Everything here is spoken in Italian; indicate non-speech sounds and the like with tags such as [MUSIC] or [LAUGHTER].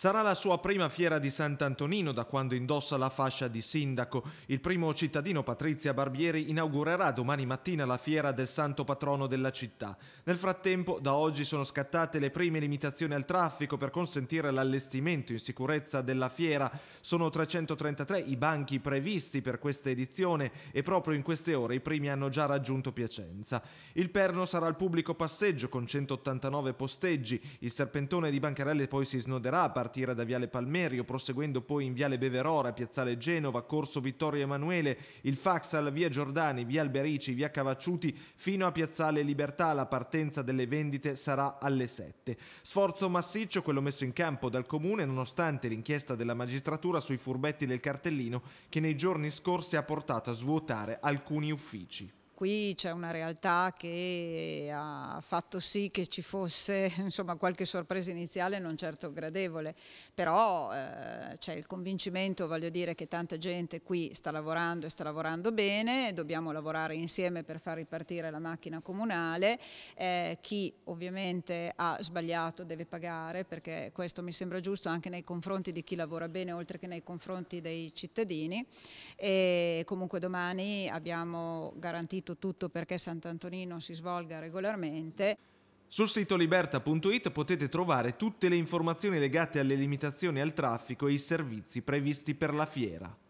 Sarà la sua prima fiera di Sant'Antonino da quando indossa la fascia di sindaco. Il primo cittadino Patrizia Barbieri inaugurerà domani mattina la fiera del santo patrono della città. Nel frattempo, da oggi sono scattate le prime limitazioni al traffico per consentire l'allestimento in sicurezza della fiera. Sono 333 i banchi previsti per questa edizione e proprio in queste ore i primi hanno già raggiunto Piacenza. Il perno sarà il pubblico passeggio con 189 posteggi. Il serpentone di Bancarelle poi si snoderà a partire partire da Viale Palmerio, proseguendo poi in Viale Beverora, Piazzale Genova, Corso Vittorio Emanuele, il Faxal, Via Giordani, Via Alberici, Via Cavacciuti, fino a Piazzale Libertà. La partenza delle vendite sarà alle 7. Sforzo massiccio quello messo in campo dal Comune, nonostante l'inchiesta della magistratura sui furbetti del cartellino che nei giorni scorsi ha portato a svuotare alcuni uffici qui c'è una realtà che ha fatto sì che ci fosse [LAUGHS] insomma, qualche sorpresa iniziale non certo gradevole, però eh, c'è il convincimento, voglio dire, che tanta gente qui sta lavorando e sta lavorando bene, dobbiamo lavorare insieme per far ripartire la macchina comunale, eh, chi ovviamente ha sbagliato deve pagare perché questo mi sembra giusto anche nei confronti di chi lavora bene oltre che nei confronti dei cittadini e comunque domani abbiamo garantito fatto tutto perché Sant'Antonino si svolga regolarmente. Sul sito liberta.it potete trovare tutte le informazioni legate alle limitazioni al traffico e i servizi previsti per la fiera.